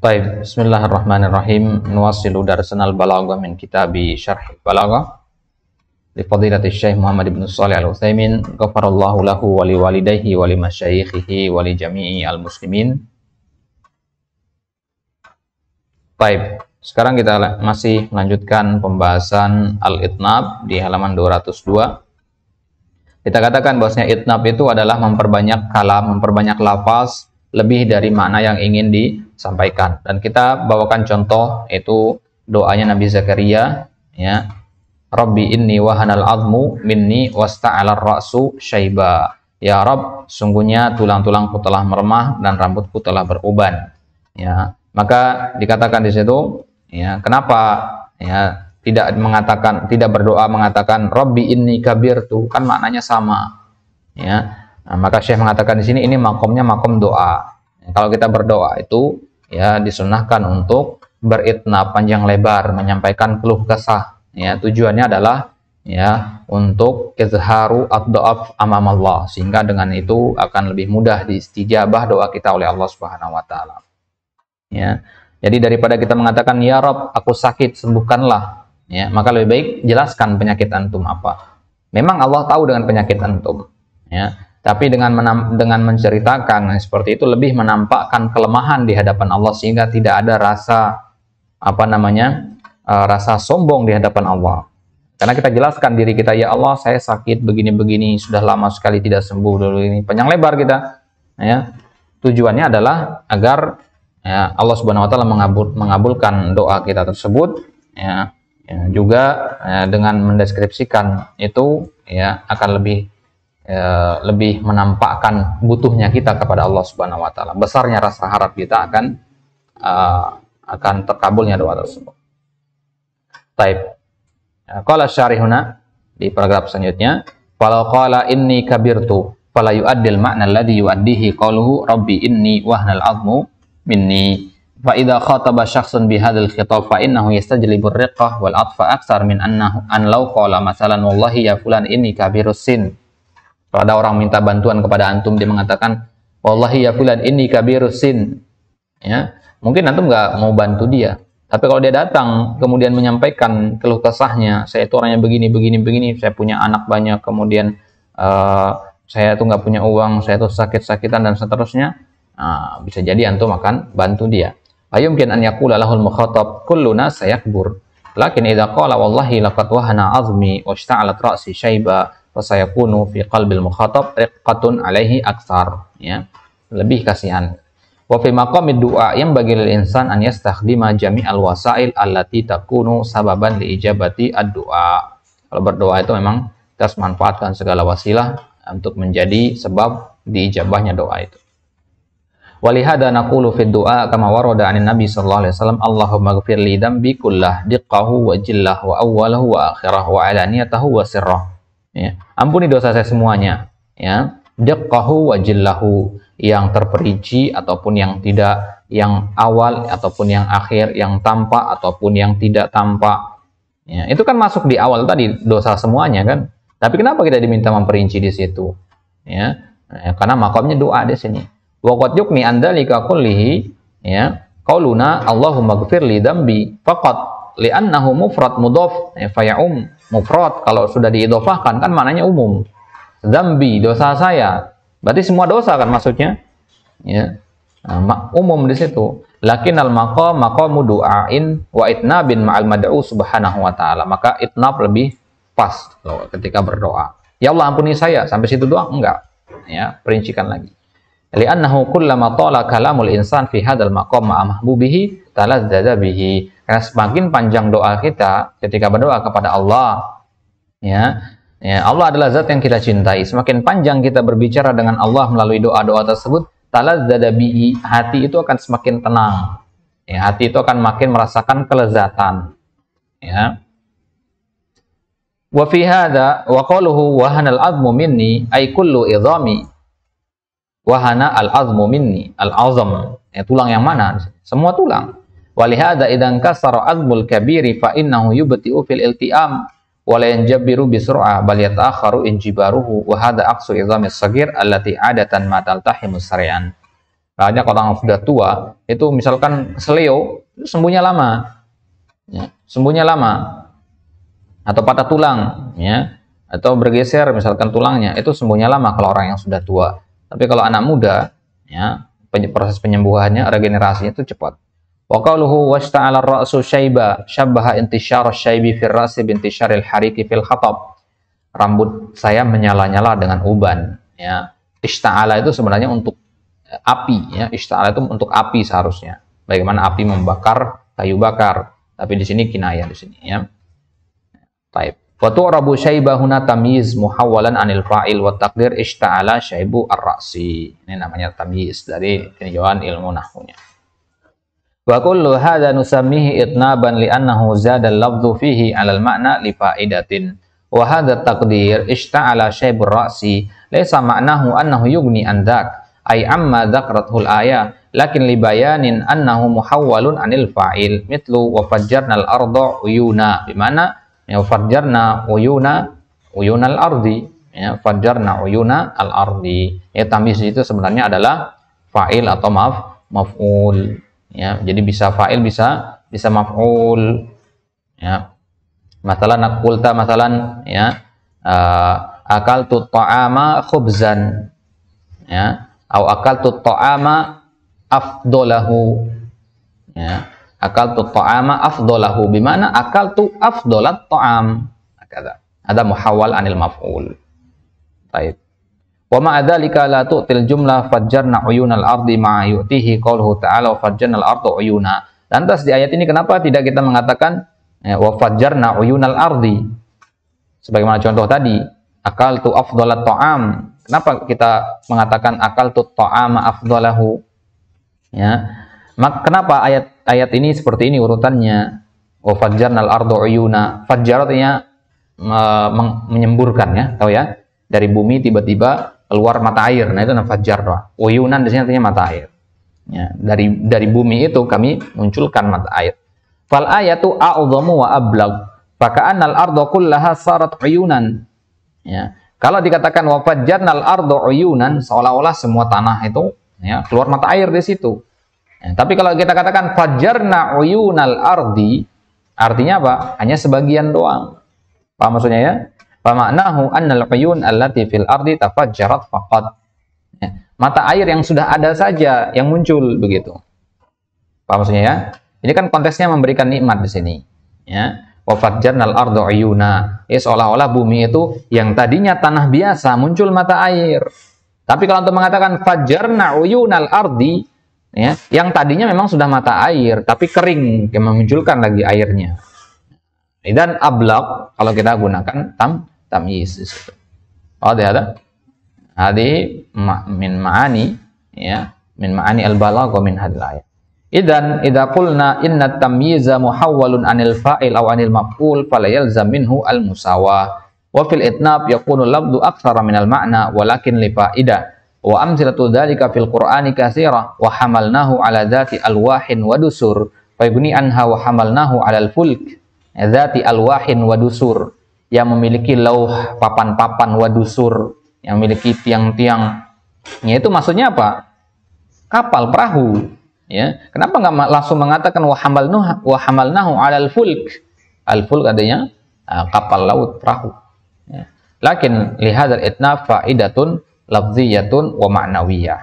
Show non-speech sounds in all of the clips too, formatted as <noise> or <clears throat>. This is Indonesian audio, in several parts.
Baik, bismillahirrahmanirrahim. Nuwasilu darsanal balagha min kitabi syarh balagha li fadilati Syekh Muhammad bin Shalih Al Utsaimin, ghafarallahu lahu wa li walidayhi wa li masyayikhihi wa li jami'i al muslimin. Baik, sekarang kita masih melanjutkan pembahasan al-itnab di halaman 202. Kita katakan bahwasanya itnab itu adalah memperbanyak kalam, memperbanyak lafaz lebih dari makna yang ingin di sampaikan dan kita bawakan contoh itu doanya Nabi Zakaria ya Rabbi inni wahanal azmu minni wasta'ala ra'su syaiba ya Rob sungguhnya tulang-tulangku telah meremah dan rambutku telah beruban ya maka dikatakan di situ ya kenapa ya tidak mengatakan tidak berdoa mengatakan Rabbi inni tuh kan maknanya sama ya nah, maka Syekh mengatakan di sini ini makomnya makom doa kalau kita berdoa itu ya disunahkan untuk beritna panjang lebar menyampaikan keluh kesah ya tujuannya adalah ya untuk izharu ad-dha'af amam Allah sehingga dengan itu akan lebih mudah diistijabah doa kita oleh Allah Subhanahu wa taala. Ya. Jadi daripada kita mengatakan ya Rob aku sakit sembuhkanlah ya maka lebih baik jelaskan penyakit antum apa. Memang Allah tahu dengan penyakit antum ya. Tapi dengan dengan menceritakan seperti itu lebih menampakkan kelemahan di hadapan Allah sehingga tidak ada rasa apa namanya uh, rasa sombong di hadapan Allah. Karena kita jelaskan diri kita, ya Allah saya sakit begini-begini sudah lama sekali tidak sembuh dulu ini panjang lebar kita. Ya tujuannya adalah agar ya, Allah Subhanahu Wa Taala mengabul, mengabulkan doa kita tersebut. Ya, ya juga ya, dengan mendeskripsikan itu ya akan lebih Ya, lebih menampakkan butuhnya kita kepada Allah Subhanahu wa taala. Besarnya rasa harap kita akan uh, akan terkabulnya doa tersebut. Taib. Ya, qala syarihuna di paragraf selanjutnya, "Walau qala inni kabirtu fala yu'addil ma'na alladhi yu'addihi qawluhu rabbi inni wahnal 'azmu minni." Fa idza khataba syakhsun bi hadzal khitab fa innahu yastajlibu riqqah wal athfa aktsar min annahu an law qala masalan wallahi ya fulan inni kabirus sin kalau ada orang minta bantuan kepada antum, dia mengatakan, Wallahi ya fulan ini sin. Ya, mungkin antum nggak mau bantu dia. Tapi kalau dia datang, kemudian menyampaikan keluh kesahnya, saya itu orangnya begini, begini, begini, saya punya anak banyak, kemudian uh, saya itu nggak punya uang, saya itu sakit-sakitan, dan seterusnya, nah, bisa jadi antum akan bantu dia. Ayo mungkin an yakula lahul mukhatab kulluna saya sayakbur. Lakin idha qala wallahi laqad wahana azmi wa ishta'alat ra'si syaibah fasayakunu fi qalbil mukhatab riqqatun alaihi aksar ya lebih kasihan wa fi maqamid du'a yang bagi lil insan an yastakhdima jami'al wasail allati takunu sababan li ijabati ad-du'a kalau berdoa itu memang kita harus manfaatkan segala wasilah untuk menjadi sebab diijabahnya doa itu Walihada naqulu fi du'a kama warada 'anil Nabi sallallahu alaihi wasallam Allahumma ighfir li dhanbi kullah diqqahu wa jillahu wa awwalahu wa akhirah wa alaniyatahu wa sirrahu ya. ampuni dosa saya semuanya ya dekahu wajillahu yang terperinci ataupun yang tidak yang awal ataupun yang akhir yang tampak ataupun yang tidak tampak ya, itu kan masuk di awal tadi dosa semuanya kan tapi kenapa kita diminta memperinci di situ ya nah, karena makamnya doa di sini waqad yukni andalika kullihi ya qauluna Allahumma gfirli li dambi faqat li'annahu mufrad mudhaf ya, fa ya'um mufrad kalau sudah diidofahkan kan maknanya umum zambi dosa saya berarti semua dosa kan maksudnya ya nah, umum di situ lakin al maqam maqamu du'ain wa itnabin ma'al mad'u subhanahu wa ta'ala maka itnab lebih pas kalau ketika berdoa ya Allah ampuni saya sampai situ doang enggak ya perincikan lagi li'annahu kullama tala kalamul insan fi hadal maqam ma'amah bubihi talazzada bihi karena ya, semakin panjang doa kita ketika berdoa kepada Allah, ya, ya Allah adalah zat yang kita cintai. Semakin panjang kita berbicara dengan Allah melalui doa-doa tersebut, taladzada bi hati itu akan semakin tenang. Ya, hati itu akan makin merasakan kelezatan. Ya. Wa fi hadza wa qawluhu wahana al-'azmu minni ay kullu idhami wahana al-'azmu minni al-'azam. Ya, tulang yang mana? Semua tulang Walihada idang kasara azmul kabiri fa innahu yubti'u fil iltiam wa la yanjabiru bi sur'ah bal yata'akharu injibaruhu wa hada aqsu izamis sagir allati adatan ma taltahimu sari'an. Banyak orang yang sudah tua itu misalkan seleo sembuhnya lama. Ya, sembuhnya lama atau patah tulang ya atau bergeser misalkan tulangnya itu sembuhnya lama kalau orang yang sudah tua. Tapi kalau anak muda ya proses penyembuhannya regenerasinya itu cepat. Wa qawluhu wasta'ala ar-ra'su syaiba syabbaha intishar syaibi fil ra'si bintisharil hariki fil khatab. Rambut saya menyala-nyala dengan uban, ya. Ishta'ala itu sebenarnya untuk eh, api, ya. Ishta'ala itu untuk api seharusnya. Bagaimana api membakar kayu bakar. Tapi di sini kinayah di sini, ya. Taib. Wa tu'rabu syaiba huna tamiz muhawalan anil fa'il wa ista'ala ishta'ala syaibu ar-ra'si. Ini namanya tamiz dari tinjauan ilmu nahunya. Wa kullu hadza nusammihi itnaban li annahu zada al-lafdhu fihi 'ala al-ma'na li fa'idatin. Wa hadza taqdir ishta'ala shaybur ra'si laysa ma'nahu annahu yughni an dhak ay amma al-aya lakin li bayanin annahu muhawwalun anil fa'il mithlu wa fajjarna al ardha uyuna bi mana ya fajjarna uyuna uyuna al-ardi ya fajjarna uyuna al-ardi ya tamyiz itu sebenarnya adalah fa'il atau maf maf'ul ya jadi bisa fa'il bisa bisa maf'ul ya masalah nakulta masalan ya uh, eh, akal tu ta'ama khubzan ya au akal tu ta'ama afdolahu ya akal tu ta'ama afdolahu bimana akal tu afdolat ta'am ada muhawal anil maf'ul baik Wa ma'adzalika la tu'til jumlah fajjarna uyunal ardi ma yu'tihi qawluhu ta'ala fajjarnal ardu uyuna. Lantas di ayat ini kenapa tidak kita mengatakan eh, wa fajjarna uyunal ardi? Sebagaimana contoh tadi, akal tu afdalat ta'am. Kenapa kita mengatakan akal tu ta'ama afdalahu? Ya. Mak kenapa ayat ayat ini seperti ini urutannya? Wa fajjarnal ardu uyuna. Fajjar artinya eh, menyemburkan ya, tahu ya? Dari bumi tiba-tiba keluar mata air. Nah itu nafajar doa. Uyunan di sini artinya mata air. Ya, dari dari bumi itu kami munculkan mata air. Fal ayatu a'udhamu wa ablag. Fakaan al ardo kullaha sarat uyunan. Ya. Kalau dikatakan nal ardo uyunan, seolah-olah semua tanah itu ya, keluar mata air di situ. Ya, tapi kalau kita katakan fajarna uyunal ardi, artinya apa? Hanya sebagian doang. Paham maksudnya ya? Pemaknahu annal uyun allati fil ardi tafajjarat faqad. Ya, mata air yang sudah ada saja yang muncul begitu. Apa maksudnya ya? Ini kan konteksnya memberikan nikmat di sini. Ya. Wafajjarnal ardu uyuna. Ya seolah-olah bumi itu yang tadinya tanah biasa muncul mata air. Tapi kalau untuk mengatakan fajarna uyunal ardi ya, yang tadinya memang sudah mata air tapi kering yang memunculkan lagi airnya. Idan ablaq kalau kita gunakan tam tamyiz di Oh Ada ya, ada. Hadi ma min ma'ani ya, min ma'ani al-balagh min hadil ayat. Idan idza qulna inna tamyiza muhawwalun anil fa'il aw anil maf'ul fala yalzam al musawa wafil fil itnab yakunu labdu aktsara min al ma'na walakin li fa'ida. Wa amsilatu dzalika fil Qur'ani kasira. wa hamalnahu ala dzati wahin wa dusur fa ibni anha wa hamalnahu ala al fulk Zati alwahin wadusur yang memiliki lauh papan-papan wadusur yang memiliki tiang-tiang. Ya itu maksudnya apa? Kapal perahu. Ya, kenapa nggak langsung mengatakan wahamalnahu wahamalnahu alal fulk? Al fulk adanya ah, kapal laut perahu. Ya. Lakin lihat itna faidatun lafziyatun wa ma'nawiyah.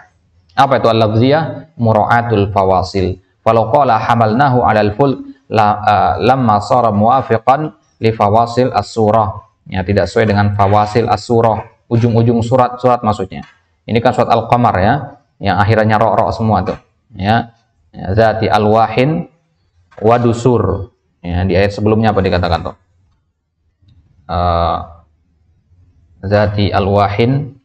Apa itu al-lafziyah? Mura'atul fawasil. Kalau qala hamalnahu alal fulk Eh, Lama sara muafikan li fawasil as-surah. Ya, tidak sesuai dengan fawasil as-surah, ujung-ujung surat-surat maksudnya. Ini kan surat Al-Qamar ya, yang akhirnya rok-rok semua tuh. Ya. ya zati al-wahin wahin wadusur. Ya, di ayat sebelumnya apa dikatakan tuh? Uh, zati al wahin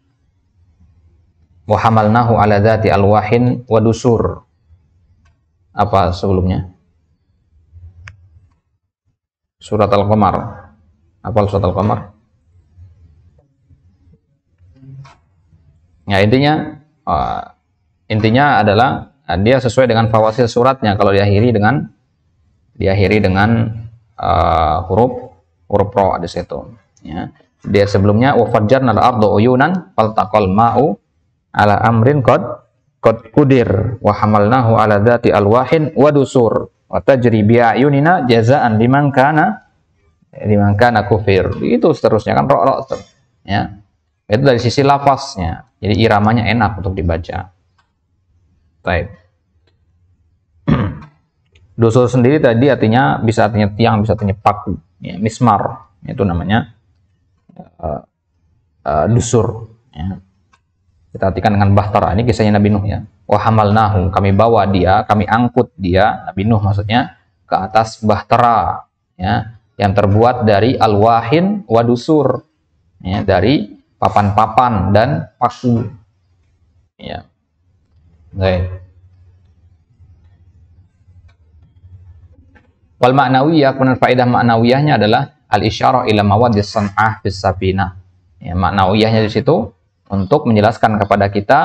Muhammad nahu ala zati al-wahin wadusur, apa sebelumnya surat Al-Qamar. apa surat Al-Qamar? Ya intinya uh, intinya adalah uh, dia sesuai dengan fawasil suratnya kalau diakhiri dengan diakhiri dengan uh, huruf huruf pro di situ ya. Dia sebelumnya wafajar nala ardo uyunan faltakol ma'u ala amrin kod kod kudir wahamalnahu ala dati alwahin wadusur wa tajri bi ayunina jazaan liman kana liman kana kufir. Itu seterusnya kan rok-rok Ya. Itu dari sisi lafaznya. Jadi iramanya enak untuk dibaca. Baik. <clears throat> Dosur sendiri tadi artinya bisa artinya tiang, bisa artinya paku, ya, mismar. Itu namanya uh, uh, dusur. Ya. Kita artikan dengan bahtara. Ini kisahnya Nabi Nuh ya. wahamal nahu Kami bawa dia, kami angkut dia, Nabi Nuh maksudnya, ke atas bahtera. Ya, yang terbuat dari alwahin wadusur. Ya, dari papan-papan dan paku. Ya. Baik. Wal maknawiyah, kemudian faedah maknawiyahnya adalah al isyarah ila mawadis san'ah bis sabina. Ya, maknawiyahnya di situ untuk menjelaskan kepada kita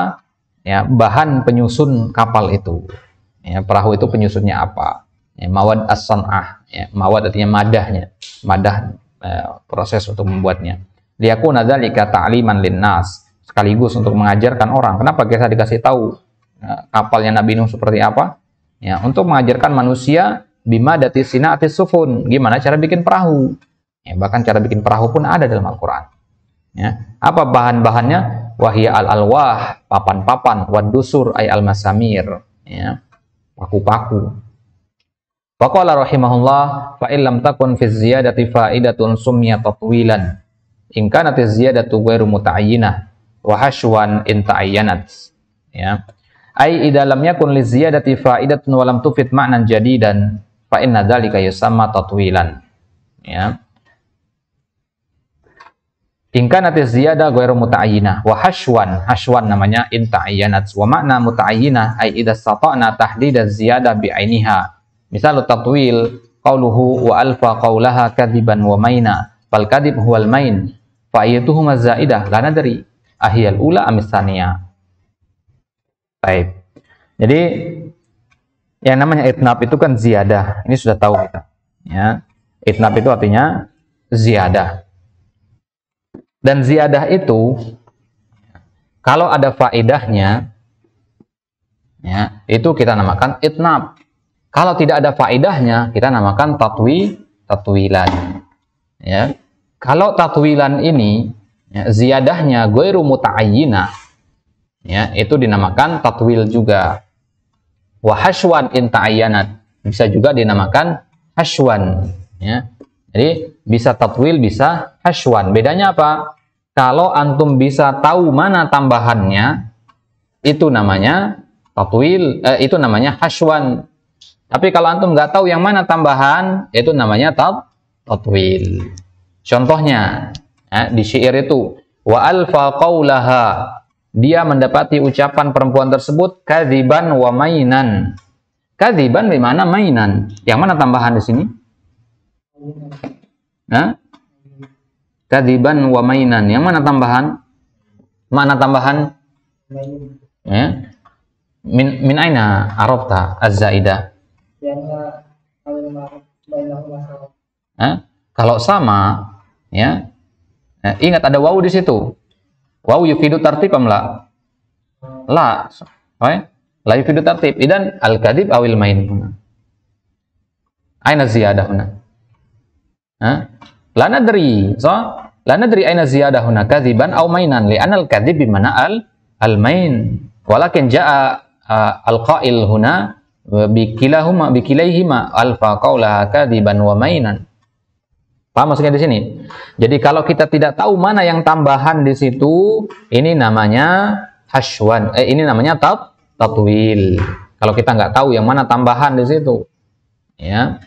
ya bahan penyusun kapal itu. Ya, perahu itu penyusunnya apa? Ya, mawad as-san'ah. Ya, mawad artinya madahnya. Madah eh, proses untuk membuatnya. liaku kata ta'liman linnas. Sekaligus untuk mengajarkan orang. Kenapa kita dikasih tahu eh, kapalnya Nabi Nuh seperti apa? Ya, untuk mengajarkan manusia bima datisina sina sufun. Gimana cara bikin perahu? Ya, bahkan cara bikin perahu pun ada dalam Al-Quran. Ya. Apa bahan-bahannya? wahya al-alwah, papan-papan, wadusur ay al-masamir, ya. Paku-paku. Waqala rahimahullah fa illam takun fi ziyadati faidatun sumya tatwilan. In kanat ziyadatu ghairu muta'ayyinah wa hashwan in ta'ayyanat. Ya. Ai idalam yakun li ziyadati faidatun wa lam tufid ma'nan jadidan fa inna dzalika yusamma tatwilan. Ya nati ziyada ghairu muta'ayyina wa hashwan hashwan namanya in ta'ayyanat wa makna muta'ayyina ay idha sata'na tahdida ziyada bi'ayniha ainiha. Misal tatwil qawluhu wa alfa qawlaha kadiban wa maina fal kadib huwal main fa ayyatuhuma zaidah lana dari ahiyal ula amisania. Baik. Jadi yang namanya itnab itu kan ziyadah. Ini sudah tahu kita. Ya. Itnab itu artinya ziyadah dan ziyadah itu kalau ada faedahnya ya, itu kita namakan itnab. Kalau tidak ada faedahnya kita namakan tatwi tatwilan. Ya. Kalau tatwilan ini ya, ziyadahnya ghairu muta'ayyina ya, itu dinamakan tatwil juga. Wa haswan in ta'ayyanat bisa juga dinamakan hashwan. ya jadi bisa tatwil, bisa hashwan. Bedanya apa? Kalau antum bisa tahu mana tambahannya, itu namanya tatwil, eh, itu namanya hashwan. Tapi kalau antum nggak tahu yang mana tambahan, itu namanya tat tatwil. Contohnya eh, di syair itu wa alfa qaulaha dia mendapati ucapan perempuan tersebut kadiban wa mainan. Kadiban bermakna mainan. Yang mana tambahan di sini? Nah, kadiban wa mainan. Yang mana tambahan? Mana tambahan? Ya. Min min aina arabta az-zaidah? Kalau sama, ya. Nah, ingat ada wau di situ. Wau yufidu tartib amla? La. Right? La yufidu tartib. Idan al-kadib awil main. Aina ziyadah huna? La nadri, so la nadri aina ziyadah huna kadziban aw mainan li anal kadzib bimana al al main. Walakin jaa al qail huna e, huma bikilaihima alfa qaula kadziban wa mainan. Paham maksudnya di sini? Jadi kalau kita tidak tahu mana yang tambahan di situ, ini namanya hashwan. Eh, ini namanya tat tatwil. Kalau kita nggak tahu yang mana tambahan di situ, ya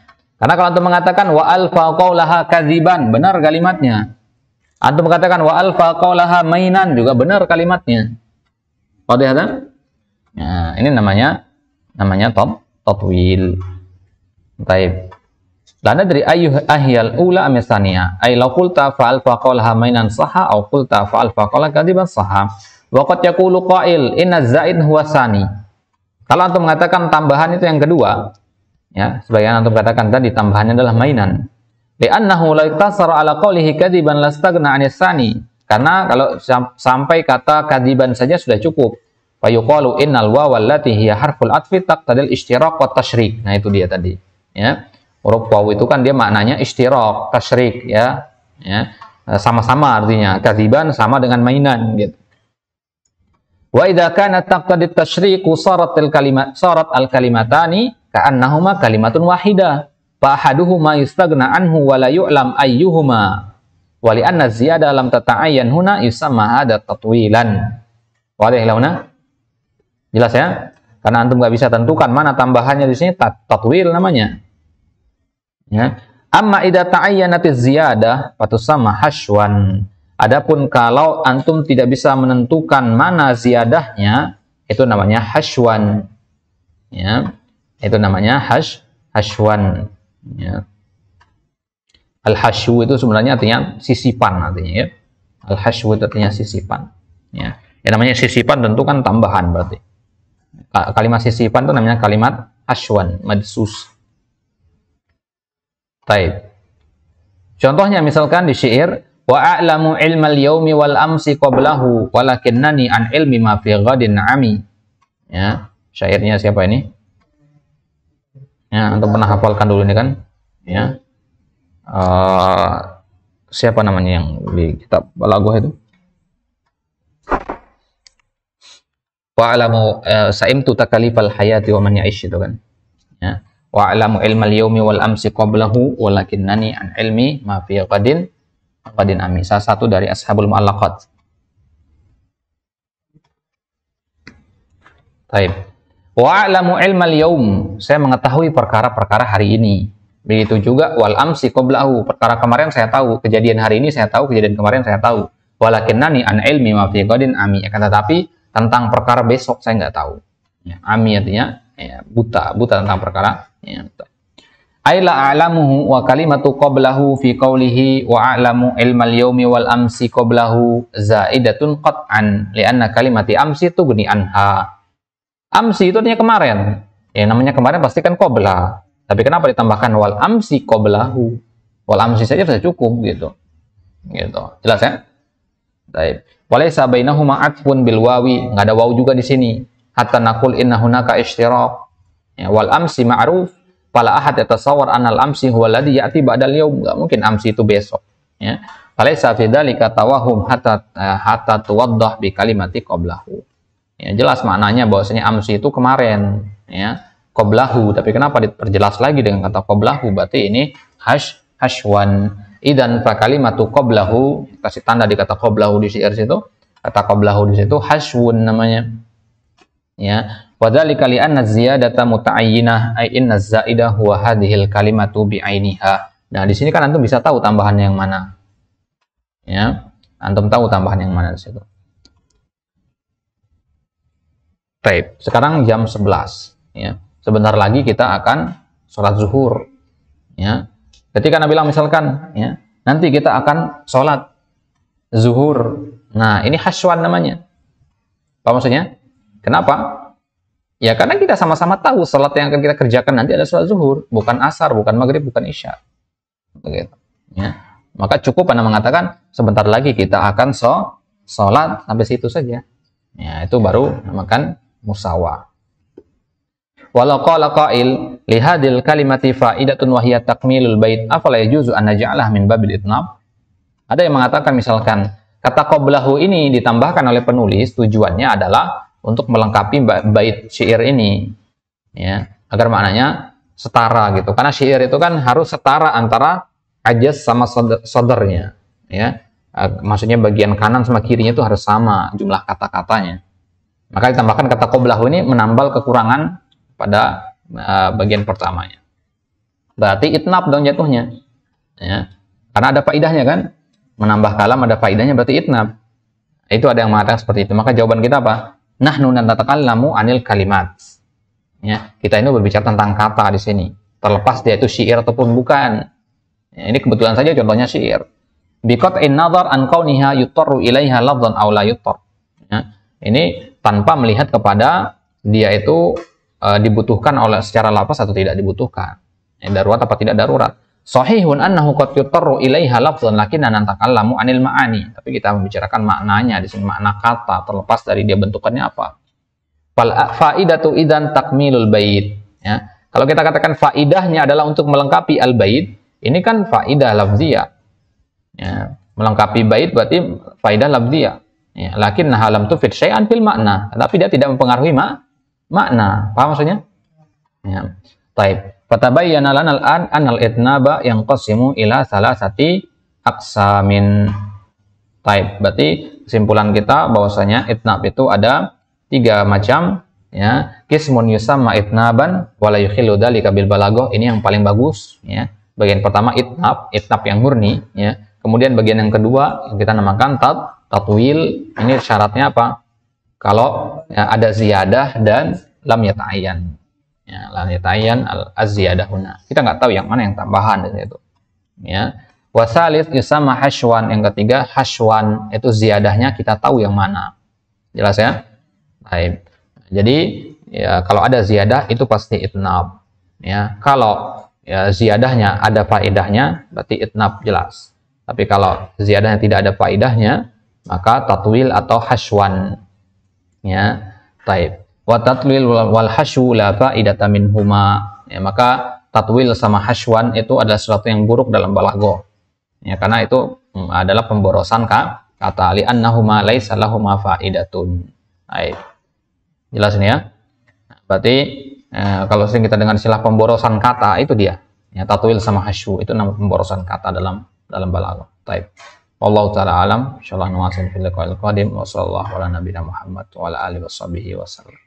karena kalau antum mengatakan wa alfa qaulaha kadziban, benar kalimatnya. Antum mengatakan wa alfa qaulaha mainan juga benar kalimatnya. Wadih ya, Nah, ini namanya namanya top tatwil. Baik. Lana dari ayuh ahyal ula amisania. Ay law qulta fa alfa qaulaha mainan saha, au qulta fa alfa qaulaha kadziban sahha. Wa qad yaqulu qail inna zaid huwa sani. Kalau antum mengatakan tambahan itu yang kedua, Ya, sebagian antum katakan tadi tambahannya adalah mainan. Li'annahu la iktasara ala qawlihi kadiban lastagna anisani Karena kalau sampai kata kadiban saja sudah cukup. fa yuqalu innal waw allati hiya harful atfi taqtadil ishtiraq wa tashrik. Nah, itu dia tadi. Ya. Huruf waw itu kan dia maknanya ishtiraq, tashrik ya. Ya. Sama-sama artinya. Kadiban sama dengan mainan gitu. Wa idza kanat taqtadi tashriq sarat al kalimat sarat al kalimatani Ka'annahuma kalimatun wahida. Fa'ahaduhuma yustagna anhu wa la yu'lam ayyuhuma. Wali anna ziyada lam tata'ayyan huna yusama ada tatwilan. Wadih launa? Jelas ya? Karena antum gak bisa tentukan mana tambahannya di sini tat tatwil namanya. Ya. Amma idza ta'ayyanatiz ziyada fatusama haswan. Adapun kalau antum tidak bisa menentukan mana ziyadahnya, itu namanya haswan. Ya itu namanya hash hashwan ya. al hashu itu sebenarnya artinya sisipan artinya ya. al hashu itu artinya sisipan ya yang namanya sisipan tentu kan tambahan berarti kalimat sisipan itu namanya kalimat hashwan madsus taib contohnya misalkan di syair wa a'lamu ilmal yaumi wal amsi qablahu walakinnani an ilmi ma fi ghadin ami ya syairnya siapa ini ya iya. untuk pernah hafalkan dulu ini kan ya uh, siapa namanya yang di kitab lagu itu Wa alamu eh, saim tu takalifal hayati wa man ya'ish itu kan ya ilma al yaumi wal amsi qablahu walakinnani an ilmi ma fi qadin qadin ami salah satu dari ashabul mu'allaqat Time. Wa a'lamu ilmal yaum. Saya mengetahui perkara-perkara hari ini. Begitu juga wal amsi qoblahu. Perkara kemarin saya tahu, kejadian hari ini saya tahu, kejadian kemarin saya tahu. nani an ilmi ma fi ami. Akan ya, tetapi tentang perkara besok saya nggak tahu. Ya, ami artinya ya, buta, buta tentang perkara. Ya, buta. Aila a'lamuhu wa kalimatu qoblahu fi qawlihi wa a'lamu ilmal yaumi wal amsi qoblahu zaidatun qat'an li'anna kalimati amsi tugni anha Amsi itu artinya kemarin. Ya namanya kemarin pasti kan kobla. Tapi kenapa ditambahkan wal amsi koblahu? Wal amsi saja sudah cukup gitu. Gitu. Jelas ya? Baik. Walaysa bainahuma atfun bil wawi. Enggak ada waw juga di sini. Hatta nakul inna hunaka istiraq. Ya, wal amsi ma'ruf. Pala ahad tasawar anal amsi huwa alladhi ya'ti ba'dal yaum. Enggak mungkin amsi itu besok. Ya. Falaysa fi dzalika tawahum hatta eh, hatta tuwaddah bi kalimati koblahu. Ya, jelas maknanya bahwasanya amsi itu kemarin, ya. koblahu. tapi kenapa diperjelas lagi dengan kata koblahu? Berarti ini hash hashwan. Idan pra kalimatu koblahu. kasih tanda di kata koblahu di syair situ. Kata koblahu di situ hashwun namanya. Ya. Wadzalika li anna ziyadata ain nazza inna zaidah huwa hadhil kalimatu ainiha Nah, di sini kan antum bisa tahu tambahan yang mana. Ya. Antum tahu tambahan yang mana di situ. Taib. Sekarang jam 11. Ya. Sebentar lagi kita akan sholat zuhur. Ya. Ketika Nabi bilang misalkan, ya, nanti kita akan sholat zuhur. Nah, ini haswan namanya. Apa maksudnya? Kenapa? Ya karena kita sama-sama tahu sholat yang akan kita kerjakan nanti ada sholat zuhur, bukan asar, bukan maghrib, bukan isya. Begitu. Ya. Maka cukup anda mengatakan sebentar lagi kita akan sholat sampai situ saja. Ya itu baru namakan musawa. Walau qala qail li hadhil kalimati faidatun wa hiya takmilul bait afala yajuzu an naj'alah min babil itnab? Ada yang mengatakan misalkan kata qablahu ini ditambahkan oleh penulis tujuannya adalah untuk melengkapi bait syair ini ya agar maknanya setara gitu karena syair itu kan harus setara antara ajas sama sodernya ya maksudnya bagian kanan sama kirinya itu harus sama jumlah kata-katanya maka ditambahkan kata koblahu ini menambal kekurangan pada uh, bagian pertamanya. Berarti itnab dong jatuhnya. Ya. Karena ada faidahnya kan? Menambah kalam ada faidahnya berarti itnab. Itu ada yang mengatakan seperti itu. Maka jawaban kita apa? Nah Nahnu lamu anil kalimat. Ya, kita ini berbicara tentang kata di sini. Terlepas dia itu syair ataupun bukan. Ya, ini kebetulan saja contohnya syair. in nazar an kauniha yutarru ilaiha lafzan aula yutor. Ya. ini tanpa melihat kepada dia itu e, dibutuhkan oleh secara lapas atau tidak dibutuhkan. e, darurat apa tidak darurat. Sahihun annahu qad yutarru ilaiha lafzan lakinna lamu anil ma'ani. Tapi kita membicarakan maknanya di sini makna kata terlepas dari dia bentukannya apa. Fal faidatu idan takmilul bait. Ya. Kalau kita katakan faidahnya adalah untuk melengkapi al bait, ini kan faidah lafziyah. Ya. Melengkapi bait berarti faidah lafziyah. Ya, lakin halam tu fit syai'an fil makna, tapi dia tidak mempengaruhi mak makna. Paham maksudnya? Ya. Taib. Fatabayyana lana an anal itnaba yang qasimu ila salah sati aksamin. Taib. Berarti kesimpulan kita bahwasanya itnab itu ada tiga macam ya. Kismun yusamma itnaban wala yukhillu dzalika bil balagoh. Ini yang paling bagus ya. Bagian pertama itnab, itnab yang murni ya. Kemudian bagian yang kedua yang kita namakan tat Tatwil ini syaratnya apa? Kalau ya, ada ziyadah dan lam yata'ayyan. Ya, lam yata'ayyan al-ziyadah Kita nggak tahu yang mana yang tambahan dari itu. Ya. Wasalis yusama hashwan. Yang ketiga hashwan itu ziyadahnya kita tahu yang mana. Jelas ya? Baik. Jadi ya kalau ada ziyadah itu pasti itnab. Ya, kalau ya, ziyadahnya ada faedahnya berarti itnab jelas. Tapi kalau ziyadahnya tidak ada faedahnya maka tatwil atau haswan ya taib wa tatwil wal hashu la faidata huma. ya maka tatwil sama haswan itu adalah sesuatu yang buruk dalam balago ya karena itu hmm, adalah pemborosan ka, kata li annahuma laisa humafa faidatun taib jelas ini ya berarti eh, kalau sering kita dengar istilah pemborosan kata itu dia ya tatwil sama hasyu itu nama pemborosan kata dalam dalam balago taib Wallahu taala alam, insyaallah nawasin fil qadim wa sallallahu ala nabiyina Muhammad wa ala alihi wasallam.